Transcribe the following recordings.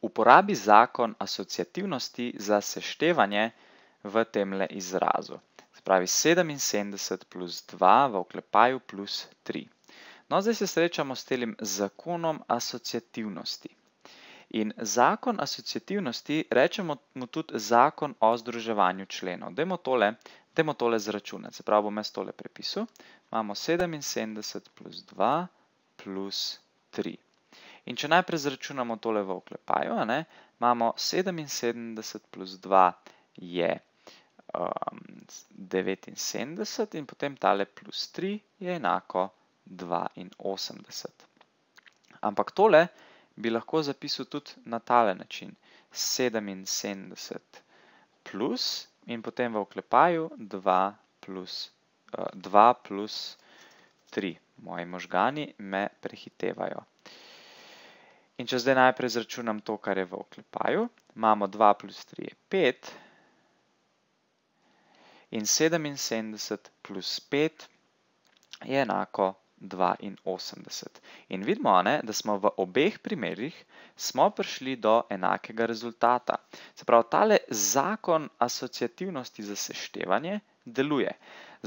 uporabi zakon asociativnosti za seštevanje v temle izrazu. Spravi 77 plus 2 v oklepaju plus 3. No, zdaj se srečamo s telim zakonom asociativnosti. In zakon asociativnosti rečemo mu tudi zakon o združevanju členov. Dajmo tole, dajmo tole zračunati, se pravi bom jaz tole prepisal. Imamo 77 plus 2 plus 3. In če najprej zračunamo tole v oklepaju, ne, imamo 77 plus 2 je um, 79 in potem tale plus 3 je enako 82. Ampak tole bi lahko zapisal tudi na tale način. 77 plus in potem v oklepaju 2 plus, uh, 2 plus 3. Moji možgani me prehitevajo. In če zdaj najprej zračunam to, kar je v oklepaju, imamo 2 plus 3 je 5 in 77 plus 5 je enako 82. In vidimo, da smo v obeh primerjih prišli do enakega rezultata. Se pravi, tale zakon asociativnosti za seštevanje deluje.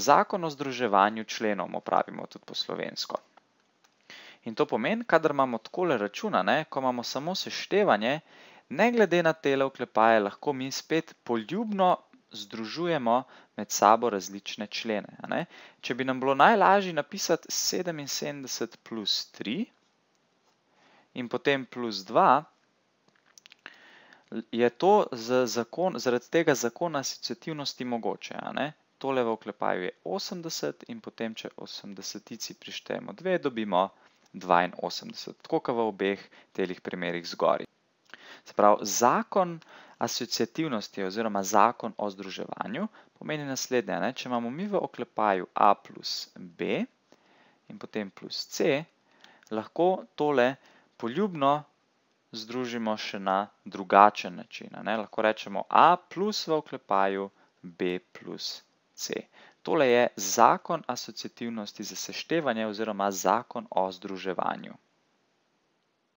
Zakon o združevanju členov, opravimo tudi po slovensko. In to pomeni, kadar imamo takole računane, ko imamo samo seštevanje, ne glede na tele oklepaje, lahko mi spet poljubno združujemo med sabo različne člene. Če bi nam bilo najlažji napisati 77 plus 3 in potem plus 2, je to zaradi tega zakona asociativnosti mogoče. Tole v oklepaju je 80 in potem, če 80-ici prištejemo 2, dobimo 2. 82, tako kot v obeh telih primerih zgoraj. Se pravi, zakon asociativnosti oziroma zakon o združevanju pomeni naslednje, ne? če imamo mi v oklepaju A plus B in potem plus C, lahko tole poljubno združimo še na drugačen način. Ne? Lahko rečemo A plus v oklepaju B plus C. Tole je zakon asociativnosti za seštevanje oziroma zakon o združevanju.